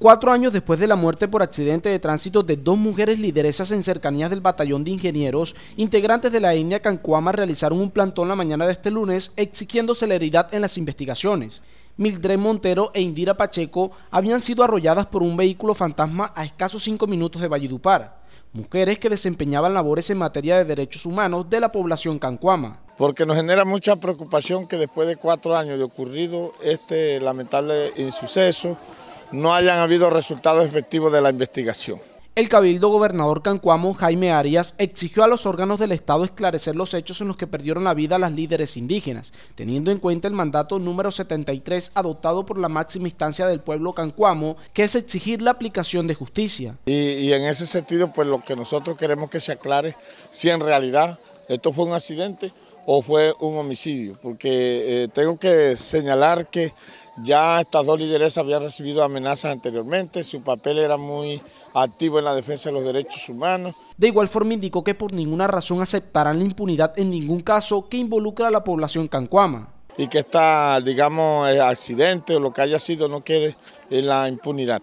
Cuatro años después de la muerte por accidente de tránsito de dos mujeres lideresas en cercanías del batallón de ingenieros, integrantes de la etnia Cancuama realizaron un plantón la mañana de este lunes exigiendo celeridad en las investigaciones. Mildred Montero e Indira Pacheco habían sido arrolladas por un vehículo fantasma a escasos cinco minutos de Valledupar, mujeres que desempeñaban labores en materia de derechos humanos de la población cancuama. Porque nos genera mucha preocupación que después de cuatro años de ocurrido este lamentable insuceso, no hayan habido resultados efectivos de la investigación. El cabildo gobernador Cancuamo, Jaime Arias, exigió a los órganos del Estado esclarecer los hechos en los que perdieron la vida las líderes indígenas, teniendo en cuenta el mandato número 73 adoptado por la máxima instancia del pueblo Cancuamo, que es exigir la aplicación de justicia. Y, en ese sentido, pues lo que nosotros queremos que se aclare si en realidad esto fue un accidente o fue un homicidio, porque eh, tengo que señalar que ya estas dos lideresas habían recibido amenazas anteriormente, su papel era muy activo en la defensa de los derechos humanos. De igual forma indicó que por ninguna razón aceptarán la impunidad en ningún caso que involucre a la población cancuama. Y que esta, digamos, eh, accidente o lo que haya sido no quede en la impunidad.